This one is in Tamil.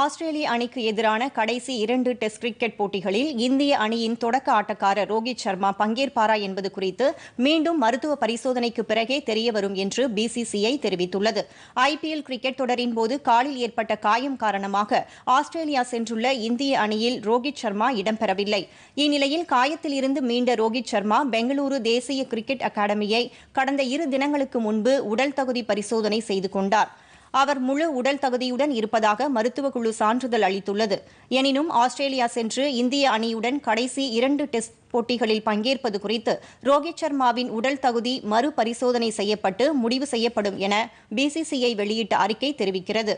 ஆஸ்திரேலிய அணிக்கு எதிரான கடைசி இரண்டு டெஸ்ட் கிரிக்கெட் போட்டிகளில் இந்திய அணியின் தொடக்க ஆட்டக்காரர் ரோஹித் சர்மா பங்கேற்பாரா என்பது குறித்து மீண்டும் மருத்துவ பரிசோதனைக்கு பிறகே தெரியவரும் என்று பிசிசிஐ தெரிவித்துள்ளது ஐபிஎல் கிரிக்கெட் தொடரின் போது காலில் ஏற்பட்ட காயம் காரணமாக ஆஸ்திரேலியா சென்றுள்ள இந்திய அணியில் ரோஹித் சர்மா இடம்பெறவில்லை இந்நிலையில் காயத்தில் இருந்து மீண்ட ரோஹித் சர்மா பெங்களூரு தேசிய கிரிக்கெட் அகாடமியை கடந்த இரு தினங்களுக்கு முன்பு உடல் தகுதி பரிசோதனை செய்து கொண்டாா் அவர் முழு உடல் தகுதியுடன் இருப்பதாக மருத்துவக்குழு சான்றிதழ் அளித்துள்ளது எனினும் ஆஸ்திரேலியா சென்று இந்திய அணியுடன் கடைசி இரண்டு டெஸ்ட் போட்டிகளில் பங்கேற்பது குறித்து ரோஹித் சர்மாவின் உடல் தகுதி மறுபரிசோதனை செய்யப்பட்டு முடிவு செய்யப்படும் என பிசிசிஐ வெளியிட்ட அறிக்கை தெரிவிக்கிறது